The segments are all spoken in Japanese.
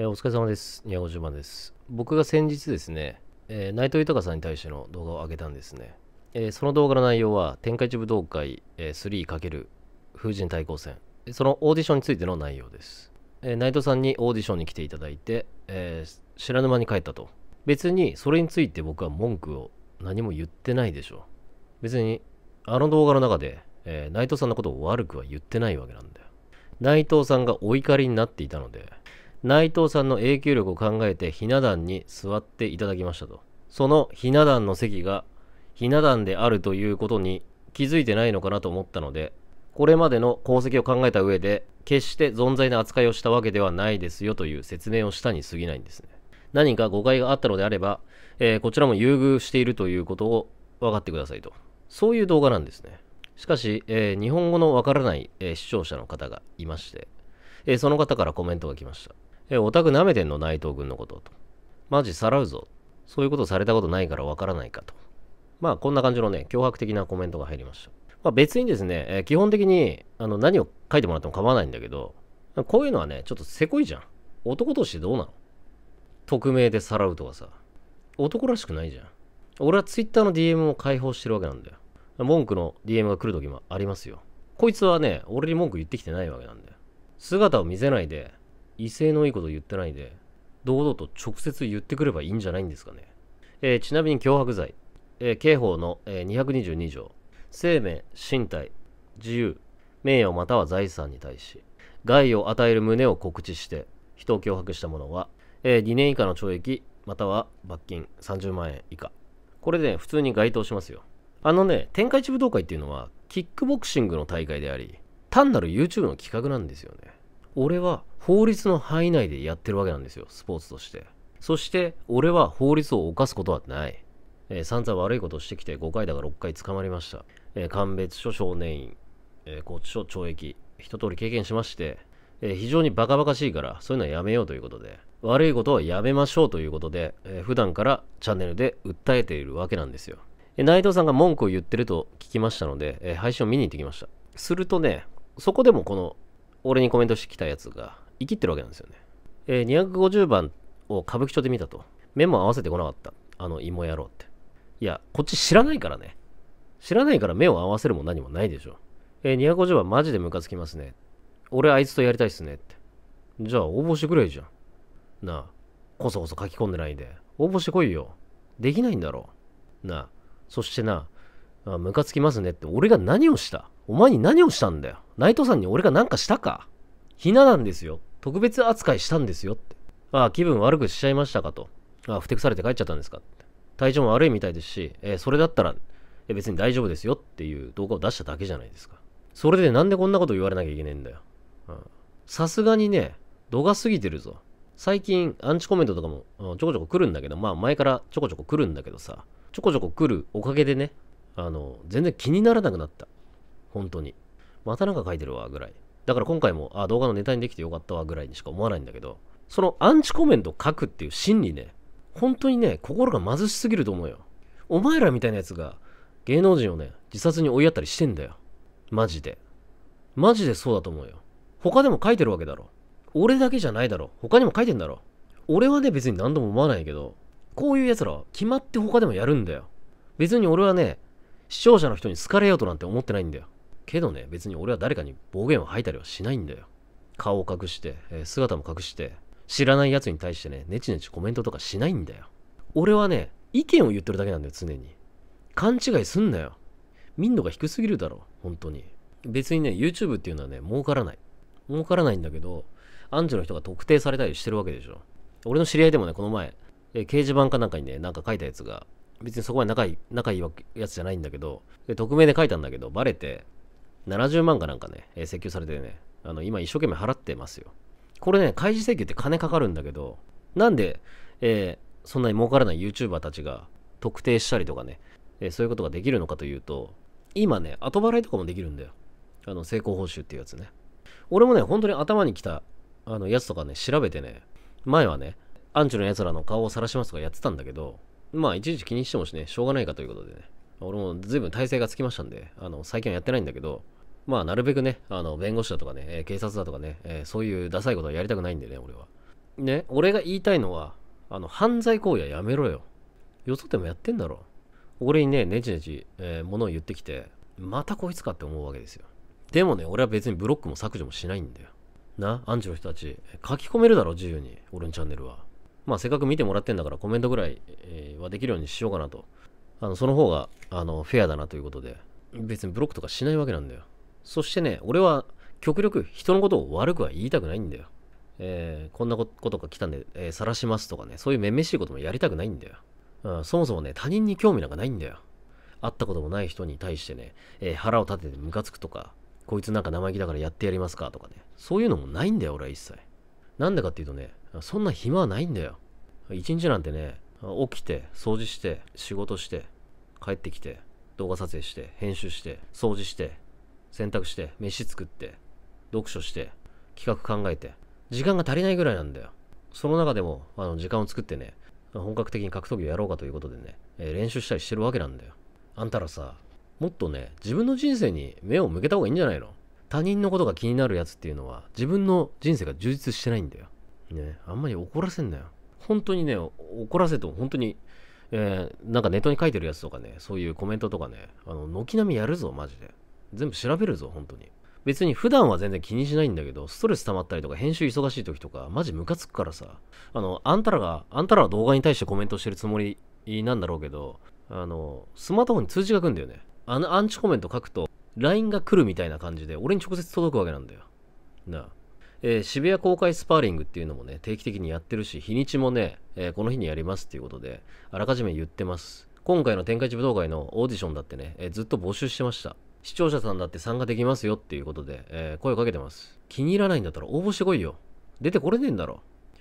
えー、お疲れ様です。250万です。僕が先日ですね、えー、内藤豊さんに対しての動画を上げたんですね。えー、その動画の内容は、天下一武道会、えー、3× 風神対抗戦。そのオーディションについての内容です。え内藤さんにオーディションに来ていただいて、え知らぬ間に帰ったと。別にそれについて僕は文句を何も言ってないでしょ。別に、あの動画の中で、え内藤さんのことを悪くは言ってないわけなんだよ。内藤さんがお怒りになっていたので、内藤さんの影響力を考えてひな壇に座っていただきましたと。そのひな壇の席がひな壇であるということに気づいてないのかなと思ったので、これまでの功績を考えた上で、決して存在な扱いをしたわけではないですよという説明をしたに過ぎないんですね。何か誤解があったのであれば、えー、こちらも優遇しているということを分かってくださいと。そういう動画なんですね。しかし、えー、日本語のわからない、えー、視聴者の方がいまして、えその方からコメントが来ました。え、オタク舐めてんの内藤君のことと。マジさらうぞ。そういうことされたことないからわからないかと。まあ、こんな感じのね、脅迫的なコメントが入りました。まあ、別にですね、えー、基本的にあの何を書いてもらっても構わないんだけど、こういうのはね、ちょっとせこいじゃん。男としてどうなの匿名でさらうとかさ。男らしくないじゃん。俺は Twitter の DM を開放してるわけなんだよ。文句の DM が来る時もありますよ。こいつはね、俺に文句言ってきてないわけなんだよ。姿を見せないで、威勢のいいこと言ってないで、堂々と直接言ってくればいいんじゃないんですかね。えー、ちなみに脅迫罪、えー、刑法の、えー、222条、生命、身体、自由、名誉または財産に対し、害を与える旨を告知して、人を脅迫した者は、えー、2年以下の懲役、または罰金30万円以下。これで、ね、普通に該当しますよ。あのね、天下一武道会っていうのは、キックボクシングの大会であり、単なる YouTube の企画なんですよね。俺は法律の範囲内でやってるわけなんですよ、スポーツとして。そして、俺は法律を犯すことはない。えー、散々悪いことをしてきて5回だが6回捕まりました。えー、鑑別所少年院、えー、拘置所懲役、一通り経験しまして、えー、非常にバカバカしいから、そういうのはやめようということで、悪いことはやめましょうということで、えー、普段からチャンネルで訴えているわけなんですよ。えー、内藤さんが文句を言ってると聞きましたので、えー、配信を見に行ってきました。するとね、そこでもこの俺にコメントしてきたやつが、生きってるわけなんですよね。えー、250番を歌舞伎町で見たと。目も合わせてこなかった。あの芋野郎って。いや、こっち知らないからね。知らないから目を合わせるも何もないでしょ。えー、250番マジでムカつきますね。俺あいつとやりたいっすねって。じゃあ応募してくれじゃん。なあ、こそこそ書き込んでないで。応募してこいよ。できないんだろう。なあ、そしてな、あムカつきますねって俺が何をしたお前に何をしたんだよ。内藤さんに俺が何かしたか。ひななんですよ。特別扱いしたんですよって。ああ、気分悪くしちゃいましたかと。ああ、ふてくされて帰っちゃったんですか。体調も悪いみたいですし、えー、それだったら、えー、別に大丈夫ですよっていう動画を出しただけじゃないですか。それでなんでこんなこと言われなきゃいけねえんだよ。さすがにね、度が過ぎてるぞ。最近、アンチコメントとかも、うん、ちょこちょこ来るんだけど、まあ前からちょこちょこ来るんだけどさ、ちょこちょこ来るおかげでね、あの、全然気にならなくなった。本当に。またなんか書いてるわ、ぐらい。だから今回も、あ、動画のネタにできてよかったわ、ぐらいにしか思わないんだけど、そのアンチコメント書くっていう心理ね、本当にね、心が貧しすぎると思うよ。お前らみたいなやつが、芸能人をね、自殺に追いやったりしてんだよ。マジで。マジでそうだと思うよ。他でも書いてるわけだろ。俺だけじゃないだろ。他にも書いてんだろ。俺はね、別に何度も思わないけど、こういう奴らは決まって他でもやるんだよ。別に俺はね、視聴者の人に好かれようとなんて思ってないんだよ。けどね、別に俺は誰かに暴言を吐いたりはしないんだよ。顔を隠して、えー、姿も隠して、知らない奴に対してね、ネチネチコメントとかしないんだよ。俺はね、意見を言ってるだけなんだよ、常に。勘違いすんなよ。民度が低すぎるだろ、本当に。別にね、YouTube っていうのはね、儲からない。儲からないんだけど、アンジュの人が特定されたりしてるわけでしょ。俺の知り合いでもね、この前、えー、掲示板かなんかにね、なんか書いたやつが、別にそこは仲いい、仲いいやつじゃないんだけど、匿名で書いたんだけど、バレて、70万かなんかね、えー、請求されてね、あの今一生懸命払ってますよ。これね、開示請求って金かかるんだけど、なんで、えー、そんなに儲からない YouTuber たちが特定したりとかね、えー、そういうことができるのかというと、今ね、後払いとかもできるんだよ。あの、成功報酬っていうやつね。俺もね、本当に頭にきた、あの、やつとかね、調べてね、前はね、アンチのやつらの顔を晒しますとかやってたんだけど、まあ、いちいち気にしてもしね、しょうがないかということでね、俺も随分体勢がつきましたんで、あの、最近はやってないんだけど、まあ、なるべくね、あの、弁護士だとかね、えー、警察だとかね、えー、そういうダサいことはやりたくないんでね、俺は。ね、俺が言いたいのは、あの、犯罪行為はやめろよ。よそでもやってんだろ。俺にね、ねちねち、えー、のを言ってきて、またこいつかって思うわけですよ。でもね、俺は別にブロックも削除もしないんだよ。な、アンチの人たち、書き込めるだろ、自由に。俺のチャンネルは。まあ、せっかく見てもらってんだから、コメントぐらい、えー、はできるようにしようかなと。あの、その方が、あの、フェアだなということで、別にブロックとかしないわけなんだよ。そしてね、俺は極力人のことを悪くは言いたくないんだよ。えー、こんなことが来たんで、えー、晒しますとかね、そういうめめしいこともやりたくないんだよ、うん。そもそもね、他人に興味なんかないんだよ。会ったこともない人に対してね、えー、腹を立ててムカつくとか、こいつなんか生意気だからやってやりますかとかね、そういうのもないんだよ、俺は一切。なんでかっていうとね、そんな暇はないんだよ。一日なんてね、起きて、掃除して、仕事して、帰ってきて、動画撮影して、編集して、掃除して、洗濯して、飯作って、読書して、企画考えて、時間が足りないぐらいなんだよ。その中でも、あの、時間を作ってね、本格的に格闘技をやろうかということでね、えー、練習したりしてるわけなんだよ。あんたらさ、もっとね、自分の人生に目を向けた方がいいんじゃないの他人のことが気になるやつっていうのは、自分の人生が充実してないんだよ。ね、あんまり怒らせんなよ。本当にね、怒らせと本当に、えー、なんかネットに書いてるやつとかね、そういうコメントとかね、あの、軒並みやるぞ、マジで。全部調べるぞ、本当に。別に普段は全然気にしないんだけど、ストレス溜まったりとか、編集忙しい時とか、マジムカつくからさ、あの、あんたらが、あんたらは動画に対してコメントしてるつもりなんだろうけど、あの、スマートフォンに通知が来るんだよね。あの、アンチコメント書くと、LINE が来るみたいな感じで、俺に直接届くわけなんだよ。なあ。えー、渋谷公開スパーリングっていうのもね、定期的にやってるし、日にちもね、えー、この日にやりますっていうことで、あらかじめ言ってます。今回の天下一武道会のオーディションだってね、えー、ずっと募集してました。視聴者さんだって参加できますよっていうことで、えー、声をかけてます。気に入らないんだったら応募してこいよ。出てこれねえんだろ。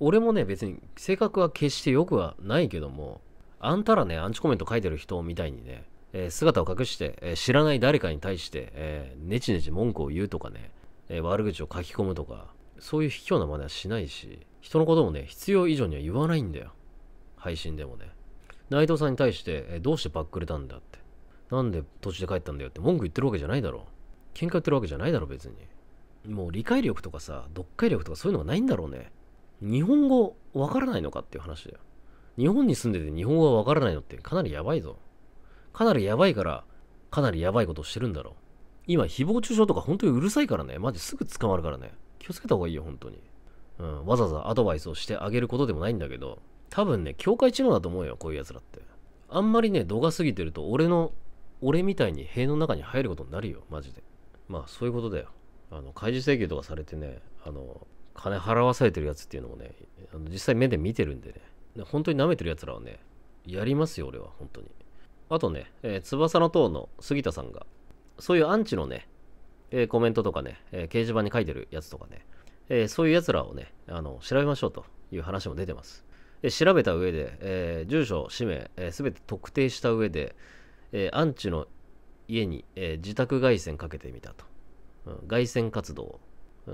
俺もね、別に性格は決して良くはないけども、あんたらね、アンチコメント書いてる人みたいにね、えー、姿を隠して、えー、知らない誰かに対して、えー、ネチネチ文句を言うとかね、え悪口を書き込むとか、そういう卑怯な真似はしないし、人のこともね、必要以上には言わないんだよ。配信でもね。内藤さんに対して、えどうしてバックれたんだって。なんで土地で帰ったんだよって文句言ってるわけじゃないだろ。喧嘩売ってるわけじゃないだろ、別に。もう理解力とかさ、読解力とかそういうのがないんだろうね。日本語わからないのかっていう話だよ。日本に住んでて日本語がわからないのってかなりやばいぞ。かなりやばいから、かなりやばいことをしてるんだろう。今、誹謗中傷とか本当にうるさいからね。マジすぐ捕まるからね。気をつけた方がいいよ、本当に。うん、わざわざアドバイスをしてあげることでもないんだけど、多分ね、境界知能だと思うよ、こういう奴らって。あんまりね、度が過ぎてると、俺の俺みたいに塀の中に入ることになるよマジでまあそういうことだよあの開示請求とかされてねあの金払わされてるやつっていうのもねあの実際目で見てるんでね本当に舐めてるやつらはねやりますよ俺は本当にあとね、えー、翼の塔の杉田さんがそういうアンチのね、えー、コメントとかね、えー、掲示板に書いてるやつとかね、えそういうやつらをねあの調べましょうという話も出てますで調べた上で、え住所氏名すべ、えー、全て特定した上でえー、アンチの家に、えー、自宅外線かけてみたと。うん、外線活動。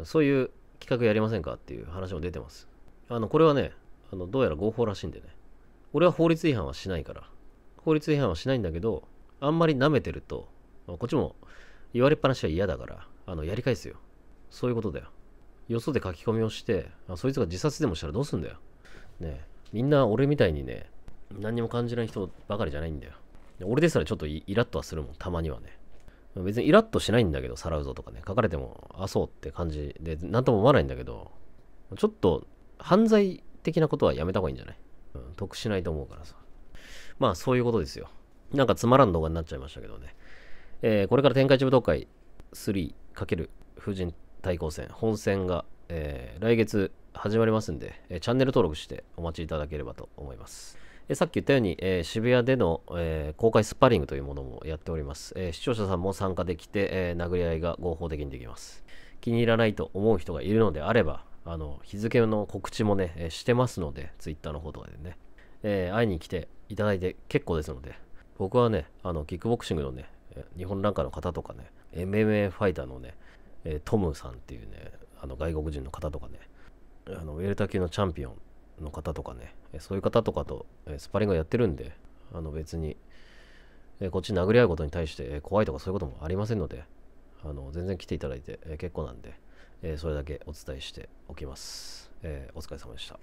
そういう企画やりませんかっていう話も出てます。あの、これはね、あのどうやら合法らしいんでね。俺は法律違反はしないから。法律違反はしないんだけど、あんまり舐めてると、こっちも言われっぱなしは嫌だから、あの、やり返すよ。そういうことだよ。よそで書き込みをして、あそいつが自殺でもしたらどうすんだよ。ねみんな俺みたいにね、何にも感じない人ばかりじゃないんだよ。俺ですらちょっとイラッとはするもん、たまにはね。別にイラッとしないんだけど、さらうぞとかね、書かれても、あ、そうって感じで、なんとも思わないんだけど、ちょっと犯罪的なことはやめた方がいいんじゃない、うん、得しないと思うからさ。まあ、そういうことですよ。なんかつまらん動画になっちゃいましたけどね。えー、これから天下一武道会 3× 婦人対抗戦、本戦が、えー、来月始まりますんで、えー、チャンネル登録してお待ちいただければと思います。さっき言ったように、えー、渋谷での、えー、公開スパリングというものもやっております。えー、視聴者さんも参加できて、え殴り合いが合法的にできます。気に入らないと思う人がいるのであれば、あの日付の告知もね、えしてますので、Twitter の方とかでね、え会いに来ていただいて結構ですので、僕はね、あのキックボクシングのね、日本ランカーの方とかね、MMA ファイターのね、えトムさんっていうね、あの外国人の方とかね、あのウェルタ級のチャンピオンの方とかね、そういう方とかとスパリングやってるんで、あの別に、こっち殴り合うことに対して怖いとかそういうこともありませんので、あの全然来ていただいて結構なんで、それだけお伝えしておきます。お疲れ様でした。